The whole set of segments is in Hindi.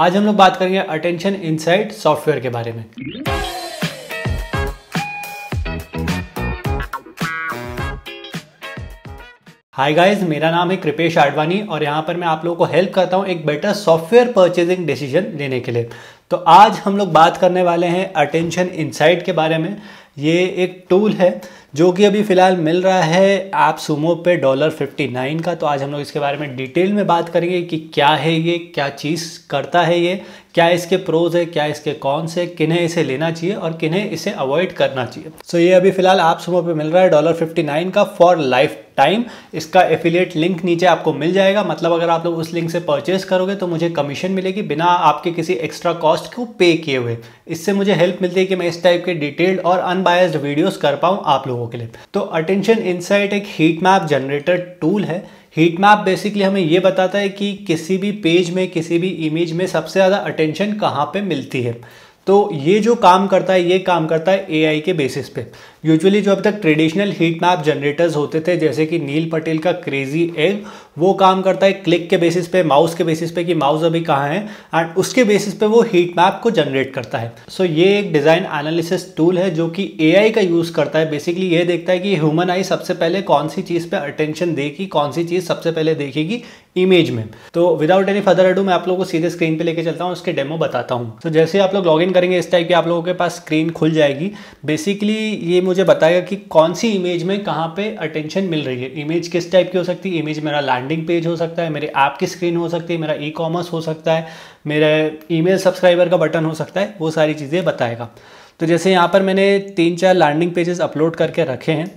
आज हम लोग बात करेंगे अटेंशन इनसाइट सॉफ्टवेयर के बारे में हाय गाइस मेरा नाम है कृपेश आडवाणी और यहां पर मैं आप लोगों को हेल्प करता हूं एक बेटर सॉफ्टवेयर परचेजिंग डिसीजन लेने के लिए तो आज हम लोग बात करने वाले हैं अटेंशन इनसाइट के बारे में ये एक टूल है जो कि अभी फ़िलहाल मिल रहा है आप सुमो पे डॉलर फिफ्टी नाइन का तो आज हम लोग इसके बारे में डिटेल में बात करेंगे कि क्या है ये क्या चीज़ करता है ये क्या इसके प्रोज है क्या इसके कॉन्स है किन्हें इसे लेना चाहिए और किन्हें इसे अवॉइड करना चाहिए सो so ये अभी फ़िलहाल आप सुबह पे मिल रहा है डॉलर फिफ्टी नाइन का फॉर लाइफ टाइम इसका एफिलिएट लिंक नीचे आपको मिल जाएगा मतलब अगर आप लोग उस लिंक से परचेस करोगे तो मुझे कमीशन मिलेगी बिना आपके किसी एक्स्ट्रा कॉस्ट को पे किए हुए इससे मुझे हेल्प मिलती है कि मैं इस टाइप के डिटेल्ड और अनबायस्ड वीडियोज कर पाऊँ आप लोगों लोगों के लिए तो अटेंशन इनसाइट एक हीट मैप जनरेटर टूल है हीट मैप बेसिकली हमें ये बताता है कि किसी भी पेज में किसी भी इमेज में सबसे ज़्यादा अटेंशन कहाँ पे मिलती है तो ये जो काम करता है ये काम करता है एआई के बेसिस पे यूजुअली जो अब तक ट्रेडिशनल हीट मैप जनरेटर्स होते थे जैसे कि नील पटेल का क्रेजी एग वो काम करता है क्लिक के बेसिस पे माउस के बेसिस पे कि माउस अभी कहाँ है एंड उसके बेसिस पे वो हीट मैप को जनरेट करता है सो so, ये एक डिज़ाइन एनालिसिस टूल है जो कि ए का यूज़ करता है बेसिकली ये देखता है कि ह्यूमन आई सबसे पहले कौन सी चीज़ पर अटेंशन देगी कौन सी चीज़ सबसे पहले देखेगी इमेज में तो विदाउट एनी फर्दर अडू मैं आप लोगों को सीधे स्क्रीन पे लेके चलता हूँ उसके डेमो बताता हूँ तो so, जैसे आप लोग लॉग करेंगे इस टाइप की आप लोगों के पास स्क्रीन खुल जाएगी बेसिकली ये मुझे मुझे बताएगा कि कौन सी इमेज में कहाँ पे अटेंशन मिल रही है इमेज किस टाइप की हो सकती है इमेज मेरा लैंडिंग पेज हो सकता है मेरे ऐप की स्क्रीन हो सकती है मेरा ई कॉमर्स हो सकता है मेरा ईमेल सब्सक्राइबर का बटन हो सकता है वो सारी चीज़ें बताएगा तो जैसे यहाँ पर मैंने तीन चार लैंडिंग पेजेस अपलोड करके रखे हैं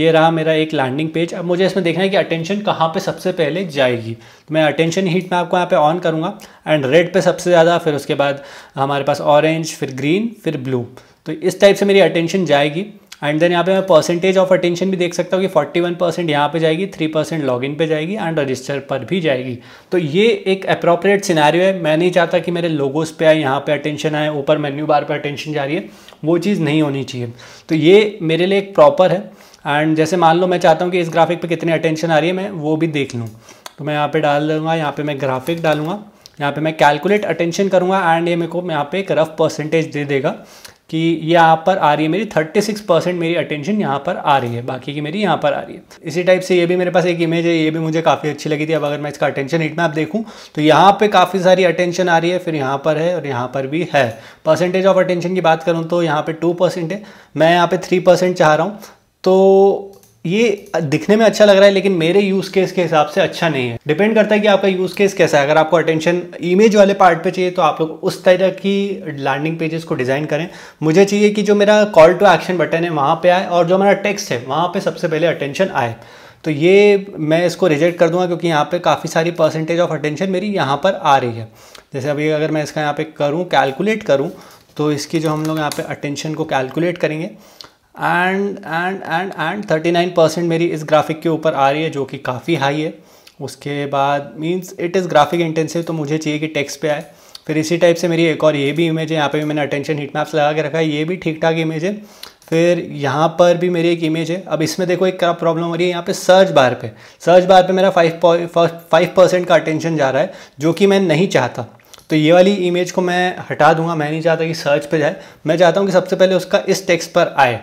ये रहा मेरा एक लैंडिंग पेज अब मुझे इसमें देखना है कि अटेंशन कहाँ पे सबसे पहले जाएगी तो मैं अटेंशन हीट में आपको यहाँ पे ऑन करूँगा एंड रेड पे सबसे ज़्यादा फिर उसके बाद हमारे पास ऑरेंज फिर ग्रीन फिर ब्लू तो इस टाइप से मेरी अटेंशन जाएगी एंड देन यहाँ पे मैं परसेंटेज ऑफ अटेंशन भी देख सकता हूँ कि फोर्टी वन परसेंट यहाँ पर जाएगी थ्री परसेंट लॉग इन पर जाएगी एंड रजिस्टर पर भी जाएगी तो ये एक अप्रोप्रिएट सिनारियो है मैं नहीं चाहता कि मेरे लोगोस पे आए यहाँ पे अटेंशन आए ऊपर मेन्यू बार पे अटेंशन जा रही है वो चीज़ नहीं होनी चाहिए तो ये मेरे लिए एक प्रॉपर है एंड जैसे मान लो मैं चाहता हूँ कि इस ग्राफिक पर कितनी अटेंशन आ रही है मैं वो भी देख लूँ तो मैं यहाँ पर डाल दूँगा यहाँ पर मैं ग्राफिक डालूंगा यहाँ पे मैं कैलकुलेट अटेंशन करूँगा एंड ये मेरे को यहाँ पे एक रफ परसेंटेज दे देगा कि यहाँ पर आ रही है मेरी 36 परसेंट मेरी अटेंशन यहाँ पर आ रही है बाकी की मेरी यहाँ पर आ रही है इसी टाइप से ये भी मेरे पास एक इमेज है ये भी मुझे काफ़ी अच्छी लगी थी अब अगर मैं इसका अटेंशन में मैप देखूँ तो यहाँ पे काफ़ी सारी अटेंशन आ रही है फिर यहाँ पर है और यहाँ पर भी है परसेंटेज ऑफ अटेंशन की बात करूँ तो यहाँ पर टू है मैं यहाँ पर थ्री चाह रहा हूँ तो ये दिखने में अच्छा लग रहा है लेकिन मेरे यूज़ केस के हिसाब से अच्छा नहीं है डिपेंड करता है कि आपका यूज़ केस कैसा है अगर आपको अटेंशन इमेज वाले पार्ट पे चाहिए तो आप लोग उस तरह की लैंडिंग पेजेस को डिज़ाइन करें मुझे चाहिए कि जो मेरा कॉल टू एक्शन बटन है वहाँ पे आए और जो मेरा टेक्स्ट है वहाँ पर सबसे पहले अटेंशन आए तो ये मैं इसको रिजेक्ट कर दूंगा क्योंकि यहाँ पे काफ़ी सारी परसेंटेज ऑफ अटेंशन मेरी यहाँ पर आ रही है जैसे अभी अगर मैं इसका यहाँ पे करूँ कैलकुलेट करूँ तो इसकी जो हम लोग यहाँ पे अटेंशन को कैलकुलेट करेंगे and and and and thirty nine percent मेरी इस ग्राफिक के ऊपर आ रही है जो कि काफ़ी हाई है उसके बाद means it is graphic intensive तो मुझे चाहिए कि टेक्स्ट पे आए फिर इसी टाइप से मेरी एक और ये भी इमेज है यहाँ पे भी मैंने अटेंशन हीट मैप्स लगा के रखा है ये भी ठीक ठाक इमेज है फिर यहाँ पर भी मेरी एक इमेज है अब इसमें देखो एक क्या प्रॉब्लम हो रही है यहाँ पे सर्च बार पे सर्च बार पे मेरा फाइव फाइव परसेंट का अटेंशन जा रहा है जो कि मैं नहीं चाहता तो ये वाली इमेज को मैं हटा दूंगा मैं नहीं चाहता कि सर्च पे जाए मैं चाहता हूँ कि सबसे पहले उसका इस टेक्स्ट पर आए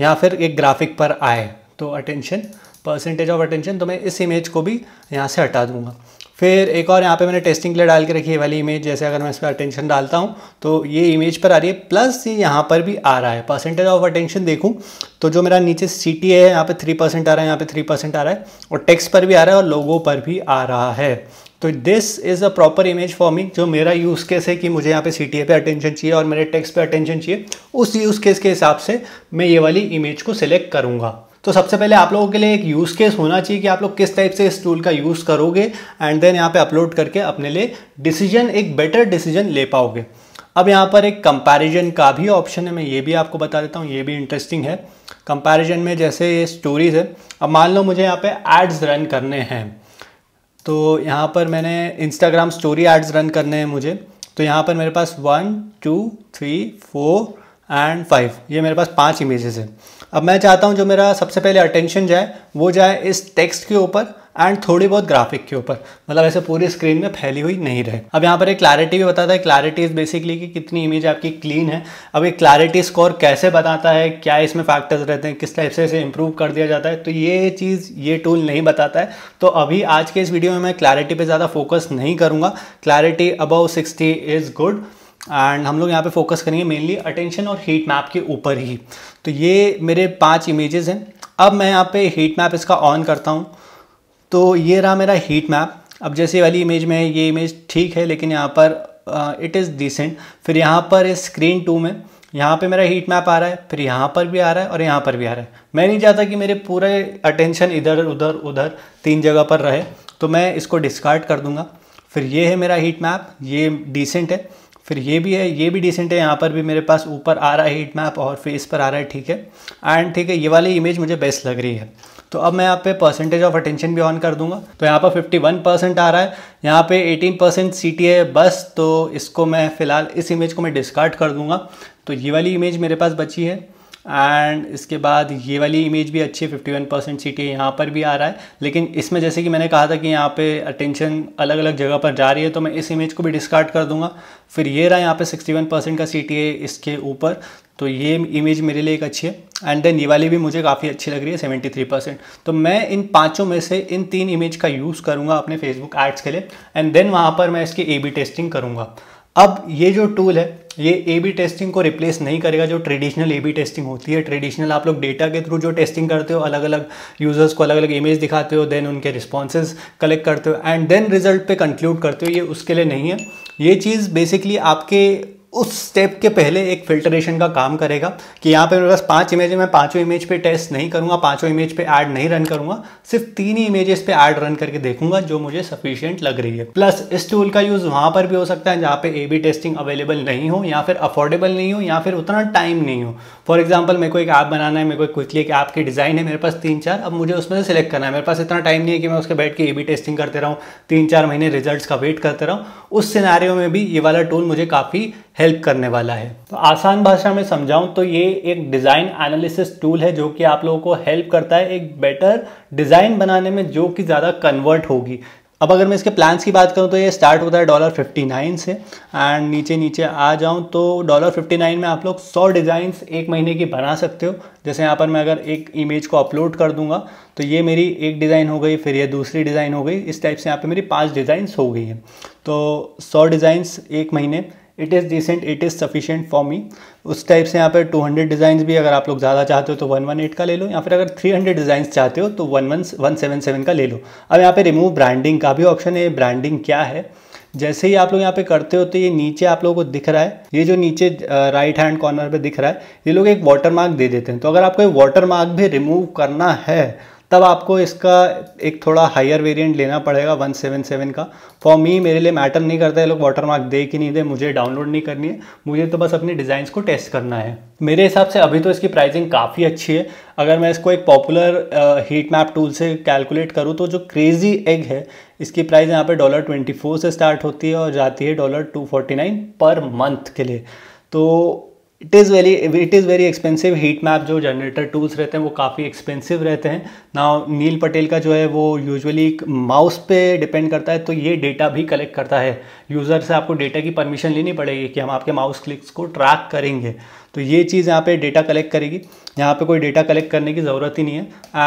या फिर एक ग्राफिक पर आए तो अटेंशन परसेंटेज ऑफ अटेंशन तो मैं इस इमेज को भी यहाँ से हटा दूँगा फिर एक और यहाँ पे मैंने टेस्टिंग के लिए डाल के रखी है वाली इमेज जैसे अगर मैं इस पर अटेंशन डालता हूँ तो ये इमेज पर आ रही है प्लस ये यहाँ पर भी आ रहा है परसेंटेज ऑफ अटेंशन देखूँ तो जो मेरा नीचे सी टी है यहाँ पे थ्री परसेंट आ रहा है यहाँ पे थ्री परसेंट आ रहा है और टेक्स्ट पर भी आ रहा है और लोगों पर भी आ रहा है तो this is a proper image for me जो मेरा यूज़ केस है कि मुझे यहाँ पे सी पे अटेंशन चाहिए और मेरे टेक्स्ट पे अटेंशन चाहिए उस यूज़ केस के हिसाब से मैं ये वाली इमेज को सिलेक्ट करूँगा तो सबसे पहले आप लोगों के लिए एक यूज़ केस होना चाहिए कि आप लोग किस टाइप से इस टूल का यूज़ करोगे एंड देन यहाँ पे अपलोड करके अपने लिए डिसीजन एक बेटर डिसीजन ले पाओगे अब यहाँ पर एक कंपैरिजन का भी ऑप्शन है मैं ये भी आपको बता देता हूँ ये भी इंटरेस्टिंग है कंपैरिजन में जैसे ये स्टोरीज है अब मान लो मुझे यहाँ पे एड्स रन करने हैं तो यहाँ पर मैंने इंस्टाग्राम स्टोरी एड्स रन करने हैं मुझे तो यहाँ पर मेरे पास one two three four and five ये मेरे पास पांच इमेजेस हैं अब मैं चाहता हूँ जो मेरा सबसे पहले अटेंशन जाए वो जाए इस टेक्स्ट के ऊपर एंड थोड़ी बहुत ग्राफिक के ऊपर मतलब ऐसे पूरी स्क्रीन में फैली हुई नहीं रहे अब यहाँ पर एक क्लैरिटी भी बताता है क्लैरिटी इज बेसिकली कि कितनी इमेज आपकी क्लीन है अब ये क्लैरिटी स्कोर कैसे बताता है क्या इसमें फैक्टर्स रहते हैं किस टाइप से इसे इंप्रूव कर दिया जाता है तो ये चीज़ ये टूल नहीं बताता है तो अभी आज के इस वीडियो में मैं क्लैरिटी पर ज़्यादा फोकस नहीं करूँगा clarity above sixty is good and हम लोग यहाँ पे फोकस करेंगे मेनली अटेंशन और हीट मैप के ऊपर ही तो ये मेरे पांच इमेजेस हैं अब मैं यहाँ पे हीट मैप इसका ऑन करता हूँ तो ये रहा मेरा हीट मैप अब जैसे वाली इमेज में ये इमेज ठीक है लेकिन यहाँ पर इट इज़ डिसेंट फिर यहाँ पर स्क्रीन टू में यहाँ पे मेरा हीट मैप आ रहा है फिर यहाँ पर भी आ रहा है और यहाँ पर भी आ रहा है मैं नहीं चाहता कि मेरे पूरे अटेंशन इधर उधर उधर तीन जगह पर रहे तो मैं इसको डिस्कार्ड कर दूंगा फिर ये है मेरा हीट मैप ये डिसेंट है फिर ये भी है ये भी डिसेंट है यहाँ पर भी मेरे पास ऊपर आ रहा है हीट मैप और फिर इस पर आ रहा है ठीक है एंड ठीक है ये वाली इमेज मुझे बेस्ट लग रही है तो अब मैं यहाँ पे परसेंटेज ऑफ अटेंशन भी ऑन कर दूंगा तो यहाँ पर 51 परसेंट आ रहा है यहाँ पे 18 परसेंट सी बस तो इसको मैं फ़िलहाल इस इमेज को मैं डिस्कार्ड कर दूंगा तो ये वाली इमेज मेरे पास बची है एंड इसके बाद ये वाली इमेज भी अच्छी है fifty one percent C T यहाँ पर भी आ रहा है लेकिन इसमें जैसे कि मैंने कहा था कि यहाँ पे अटेंशन अलग अलग जगह पर जा रही है तो मैं इस इमेज को भी डिस्कार्ड कर दूंगा फिर ये रहा यहाँ पे सिक्सटी वन परसेंट का सी टी इसके ऊपर तो ये इमेज मेरे लिए एक अच्छी है एंड देन ये वाली भी मुझे काफ़ी अच्छी लग रही है सेवेंटी थ्री परसेंट तो मैं इन पांचों में से इन तीन इमेज का यूज़ करूँगा अपने फेसबुक एड्स के लिए एंड देन वहाँ पर मैं इसकी ए बी टेस्टिंग करूँगा अब ये जो टूल है ये ए बी टेस्टिंग को रिप्लेस नहीं करेगा जो ट्रेडिशनल ए बी टेस्टिंग होती है ट्रेडिशनल आप लोग डेटा के थ्रू जो टेस्टिंग करते हो अलग अलग यूज़र्स को अलग अलग इमेज दिखाते हो देन उनके रिस्पॉन्सेज कलेक्ट करते हो एंड देन रिजल्ट पे कंक्लूड करते हो ये उसके लिए नहीं है ये चीज़ बेसिकली आपके उस स्टेप के पहले एक फिल्टरेशन का काम करेगा कि यहाँ पे मेरे पास पांच इमेज है मैं पांचों इमेज पे टेस्ट नहीं करूँगा पांचों इमेज पे ऐड नहीं रन करूँगा सिर्फ तीन ही इमेजेस पे ऐड रन करके देखूंगा जो मुझे सफिशियंट लग रही है प्लस इस टूल का यूज़ वहाँ पर भी हो सकता है जहाँ पे ए बी टेस्टिंग अवेलेबल नहीं हो या फिर अफोर्डेबल नहीं हो या फिर उतना टाइम नहीं हो फॉर एग्जाम्पल मेरे को एक ऐप बनाना है मेरे को क्विकली एक ऐप की डिज़ाइन है मेरे पास तीन चार अब मुझे उसमें से सिलेक्ट करना है मेरे पास इतना टाइम नहीं है कि मैं उसके बैठ के ए बी टेस्टिंग करते रहूँ तीन चार महीने रिजल्ट का वेट करते रहूँ उस सिनारियों में भी ये वाला टूल मुझे काफ़ी हेल्प करने वाला है तो आसान भाषा में समझाऊं तो ये एक डिज़ाइन एनालिसिस टूल है जो कि आप लोगों को हेल्प करता है एक बेटर डिज़ाइन बनाने में जो कि ज़्यादा कन्वर्ट होगी अब अगर मैं इसके प्लान्स की बात करूं तो ये स्टार्ट होता है डॉलर फिफ्टी नाइन से एंड नीचे नीचे आ जाऊं तो डॉलर फिफ्टी नाइन में आप लोग सौ डिज़ाइंस एक महीने की बना सकते हो जैसे यहाँ पर मैं अगर एक इमेज को अपलोड कर दूंगा तो ये मेरी एक डिज़ाइन हो गई फिर ये दूसरी डिज़ाइन हो गई इस टाइप से यहाँ पर मेरी पाँच डिज़ाइंस हो गई हैं तो सौ डिज़ाइंस एक महीने it is decent it is sufficient for me उस टाइप से यहाँ पर 200 डिज़ाइन भी अगर आप लोग ज़्यादा चाहते हो तो 118 का ले लो या फिर अगर 300 डिज़ाइन चाहते हो तो 11177 का ले लो अब यहाँ पे रिमूव ब्रांडिंग का भी ऑप्शन है ब्रांडिंग क्या है जैसे ही आप लोग यहाँ पे करते हो तो ये नीचे आप लोगों को दिख रहा है ये जो नीचे राइट हैंड कॉर्नर पे दिख रहा है ये लोग एक वाटर मार्क दे देते हैं तो अगर आपको ये वाटर मार्क भी रिमूव करना है तब आपको इसका एक थोड़ा हायर वेरिएंट लेना पड़ेगा 177 का फॉर मी मेरे लिए मैटर नहीं करता है लोग वाटर मार्क दे कि नहीं दे मुझे डाउनलोड नहीं करनी है मुझे तो बस अपने डिज़ाइंस को टेस्ट करना है मेरे हिसाब से अभी तो इसकी प्राइसिंग काफ़ी अच्छी है अगर मैं इसको एक पॉपुलर हीट मैप टूल से कैलकुलेट करूँ तो जो क्रेजी एग है इसकी प्राइस यहाँ पर डॉलर ट्वेंटी से स्टार्ट होती है और जाती है डॉलर टू पर मंथ के लिए तो it is very it is very expensive heat map जो जनरेटर टूल्स रहते हैं वो काफ़ी एक्सपेंसिव रहते हैं ना नील पटेल का जो है वो यूजुअली माउस पे डिपेंड करता है तो ये डेटा भी कलेक्ट करता है यूज़र से आपको डेटा की परमिशन लेनी पड़ेगी कि हम आपके माउस क्लिक्स को ट्रैक करेंगे तो ये चीज़ यहाँ पे डेटा कलेक्ट करेगी यहाँ पे कोई डेटा कलेक्ट करने की ज़रूरत ही नहीं है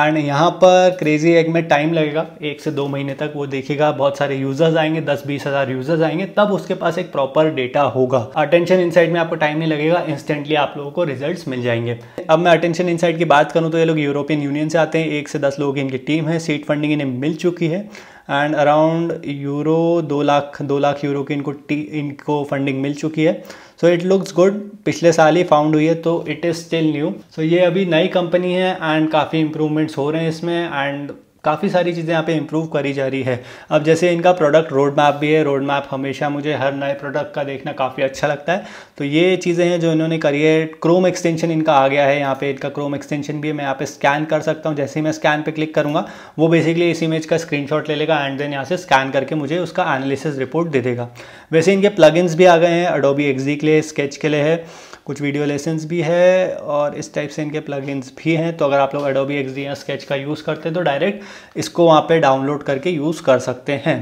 एंड यहाँ पर क्रेजी एग में टाइम लगेगा एक से दो महीने तक वो देखेगा बहुत सारे यूज़र्स आएंगे दस बीस हज़ार यूज़र्स आएंगे तब उसके पास एक प्रॉपर डेटा होगा अटेंशन इनसाइट में आपको टाइम नहीं लगेगा इंस्टेंटली आप लोगों को रिजल्ट मिल जाएंगे अब मैं अटेंशन इनसाइट की बात करूँ तो ये लोग यूरोपियन यूनियन से आते हैं एक से दस लोगों की इनकी टीम है सीट फंडिंग इन्हें मिल चुकी है एंड अराउंड यूरो दो लाख दो लाख यूरो की इनको टी इनको फंडिंग मिल चुकी है सो इट लुक्स गुड पिछले साल ही फाउंड हुई है तो it is still new so ये अभी नई कंपनी है एंड काफ़ी इंप्रूवमेंट्स हो रहे हैं इसमें एंड काफ़ी सारी चीज़ें यहाँ पे इम्प्रूव करी जा रही है अब जैसे इनका प्रोडक्ट रोड मैप भी है रोड मैप हमेशा मुझे हर नए प्रोडक्ट का देखना काफ़ी अच्छा लगता है तो ये चीज़ें हैं जो इन्होंने करी है क्रोम एक्सटेंशन इनका आ गया है यहाँ पे इनका क्रोम एक्सटेंशन भी है मैं यहाँ पे स्कैन कर सकता हूँ जैसे ही मैं स्कैन पर क्लिक करूँगा वो बेसिकली इस इमेज का स्क्रीन ले लेगा एंड देन यहाँ से स्कैन करके मुझे उसका एनालिसिस रिपोर्ट दे देगा वैसे इनके प्लगइन्स भी आ गए हैं अडोबी एक्जी के लिए स्केच के लिए है कुछ वीडियो लेसन्स भी है और इस टाइप से इनके प्लगइन्स भी हैं तो अगर आप लोग एडोबी एक्स या स्केच का यूज़ करते हैं तो डायरेक्ट इसको वहाँ पर डाउनलोड करके यूज़ कर सकते हैं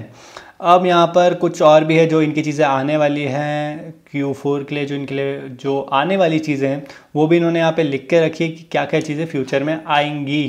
अब यहाँ पर कुछ और भी है जो इनकी चीज़ें आने वाली हैं क्यू फोर के लिए जो इनके लिए जो आने वाली चीज़ें हैं वो भी इन्होंने यहाँ पे लिख के रखी है कि क्या क्या चीज़ें फ्यूचर में आएंगी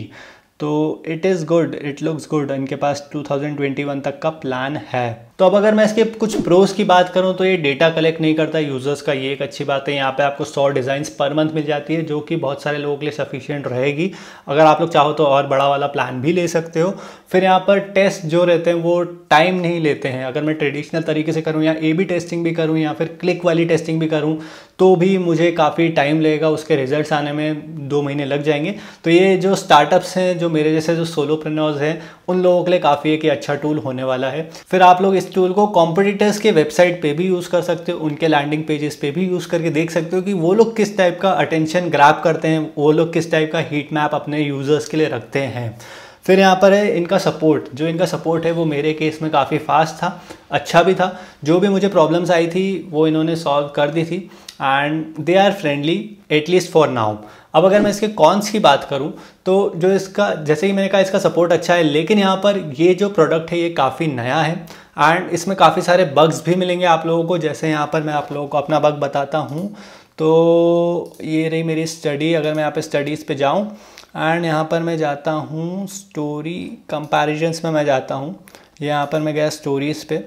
तो it is good it looks good इनके पास 2021 तक का प्लान है तो अब अगर मैं इसके कुछ प्रोज की बात करूं तो ये डेटा कलेक्ट नहीं करता यूज़र्स का ये एक अच्छी बात है यहाँ पे आपको सौ डिज़ाइंस पर मंथ मिल जाती है जो कि बहुत सारे लोगों के लिए सफिशियंट रहेगी अगर आप लोग चाहो तो और बड़ा वाला प्लान भी ले सकते हो फिर यहाँ पर टेस्ट जो रहते हैं वो टाइम नहीं लेते हैं अगर मैं ट्रेडिशनल तरीके से करूँ या ए बी टेस्टिंग भी करूँ या फिर क्लिक वाली टेस्टिंग भी करूँ तो भी मुझे काफ़ी टाइम लगेगा उसके रिजल्ट्स आने में दो महीने लग जाएंगे तो ये जो स्टार्टअप्स हैं जो मेरे जैसे जो सोलो सोलोप्रनर्स हैं उन लोगों के लिए काफ़ी एक अच्छा टूल होने वाला है फिर आप लोग इस टूल को कॉम्पिटिटर्स के वेबसाइट पर भी यूज़ कर सकते हो उनके लैंडिंग पेजेस पे भी यूज़ करके देख सकते हो कि वो लोग किस टाइप का अटेंशन ग्रैप करते हैं वो लोग किस टाइप का हीट मैप अपने यूज़र्स के लिए रखते हैं फिर यहाँ पर है इनका सपोर्ट जो इनका सपोर्ट है वो मेरे केस में काफ़ी फास्ट था अच्छा भी था जो भी मुझे प्रॉब्लम्स आई थी वो इन्होंने सॉल्व कर दी थी and they are friendly at least for now अब अगर मैं इसके कॉन्स की बात करूं तो जो इसका जैसे कि मैंने कहा इसका सपोर्ट अच्छा है लेकिन यहाँ पर ये जो प्रोडक्ट है ये काफ़ी नया है एंड इसमें काफ़ी सारे बग्स भी मिलेंगे आप लोगों को जैसे यहाँ पर मैं आप लोगों को अपना बग बताता हूँ तो ये रही मेरी स्टडी अगर मैं यहाँ पे स्टडीज़ पे जाऊँ एंड यहाँ पर मैं जाता हूँ स्टोरी कंपेरिजन्स में मैं जाता हूँ यहाँ पर मैं गया स्टोरीज़ पे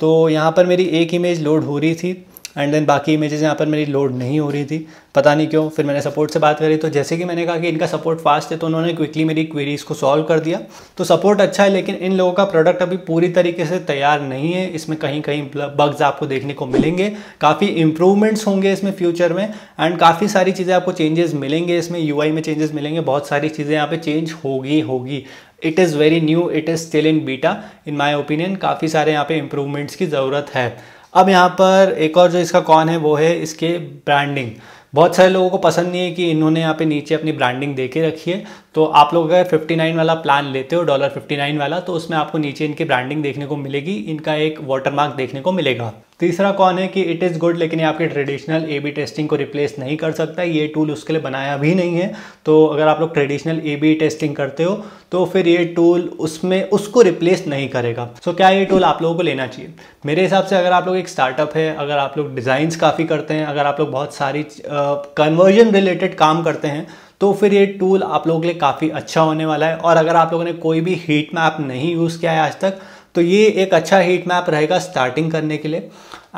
तो यहाँ पर मेरी एक इमेज लोड हो रही थी एंड देन बाकी इमेजेस यहाँ पर मेरी लोड नहीं हो रही थी पता नहीं क्यों फिर मैंने सपोर्ट से बात करी तो जैसे कि मैंने कहा कि इनका सपोर्ट फास्ट है तो उन्होंने क्विकली मेरी क्वेरीज़ को सॉल्व कर दिया तो सपोर्ट अच्छा है लेकिन इन लोगों का प्रोडक्ट अभी पूरी तरीके से तैयार नहीं है इसमें कहीं कहीं बग्स आपको देखने को मिलेंगे काफ़ी इंप्रूवमेंट्स होंगे इसमें फ्यूचर में एंड काफ़ी सारी चीज़ें आपको चेंजेस मिलेंगे इसमें यू में चेंजेस मिलेंगे बहुत सारी चीज़ें यहाँ पर चेंज होगी होगी it is very new it is still in beta in my opinion काफ़ी सारे यहाँ पे इम्प्रूवमेंट्स की ज़रूरत है अब यहाँ पर एक और जो इसका कौन है वो है इसके ब्रांडिंग बहुत सारे लोगों को पसंद नहीं है कि इन्होंने यहाँ पे नीचे अपनी ब्रांडिंग दे के रखी है तो आप लोग अगर 59 वाला प्लान लेते हो डॉलर 59 वाला तो उसमें आपको नीचे इनकी ब्रांडिंग देखने को मिलेगी इनका एक वाटरमार्क देखने को मिलेगा तीसरा कौन है कि इट इज़ गुड लेकिन ये आपके ट्रेडिशनल ए बी टेस्टिंग को रिप्लेस नहीं कर सकता ये टूल उसके लिए बनाया भी नहीं है तो अगर आप लोग ट्रेडिशनल ए बी टेस्टिंग करते हो तो फिर ये टूल उसमें उसको रिप्लेस नहीं करेगा सो so, क्या ये टूल आप लोगों को लेना चाहिए मेरे हिसाब से अगर आप लोग एक स्टार्टअप है अगर आप लोग डिज़ाइंस काफ़ी करते हैं अगर आप लोग बहुत सारी कन्वर्जन रिलेटेड काम करते हैं तो फिर ये टूल आप लोगों के लिए काफ़ी अच्छा होने वाला है और अगर आप लोगों ने कोई भी हीट मैप नहीं यूज़ किया है आज तक तो ये एक अच्छा हीट मैप रहेगा स्टार्टिंग करने के लिए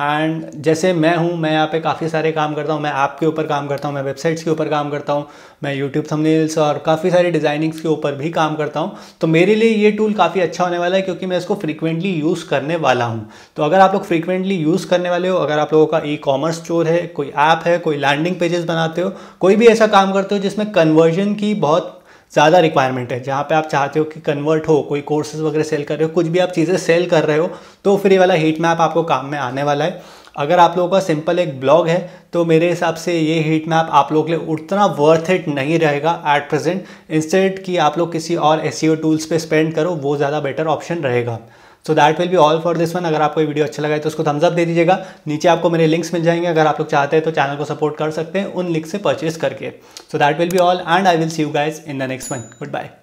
एंड जैसे मैं हूँ मैं यहाँ पे काफ़ी सारे काम करता हूँ मैं ऐप के ऊपर काम करता हूँ मैं वेबसाइट्स के ऊपर काम करता हूँ मैं यूट्यूब थंबनेल्स और काफ़ी सारी डिज़ाइनिंग्स के ऊपर भी काम करता हूँ तो मेरे लिए ये टूल काफ़ी अच्छा होने वाला है क्योंकि मैं इसको फ्रीक्वेंटली यूज़ करने वाला हूँ तो अगर आप लोग फ्रीक्वेंटली यूज़ करने वाले हो अगर आप लोगों का ई कॉमर्स स्टोर है कोई ऐप है कोई लैंडिंग पेजेस बनाते हो कोई भी ऐसा काम करते हो जिसमें कन्वर्जन की बहुत ज़्यादा रिक्वायरमेंट है जहाँ पे आप चाहते हो कि कन्वर्ट हो कोई कोर्सेज वगैरह सेल कर रहे हो कुछ भी आप चीज़ें सेल कर रहे हो तो फिर ये वाला हीट मैप आपको काम में आने वाला है अगर आप लोगों का सिंपल एक ब्लॉग है तो मेरे हिसाब से ये हीट मैप आप लोग के लिए उतना वर्थ इट नहीं रहेगा एट प्रेजेंट इंस्टेड कि आप लोग किसी और एस टूल्स e पे स्पेंड करो वो ज़्यादा बेटर ऑप्शन रहेगा so that will be all for this one अगर आपको ये वीडियो अच्छा लगा है तो उसको थम्सअप दे दीजिएगा नीचे आपको मेरे लिंक्स मिल जाएंगे अगर आप लोग चाहते हैं तो चैनल को सपोर्ट कर सकते हैं उन लिंक से परचेज करके so that will be all and I will see you guys in the next one good bye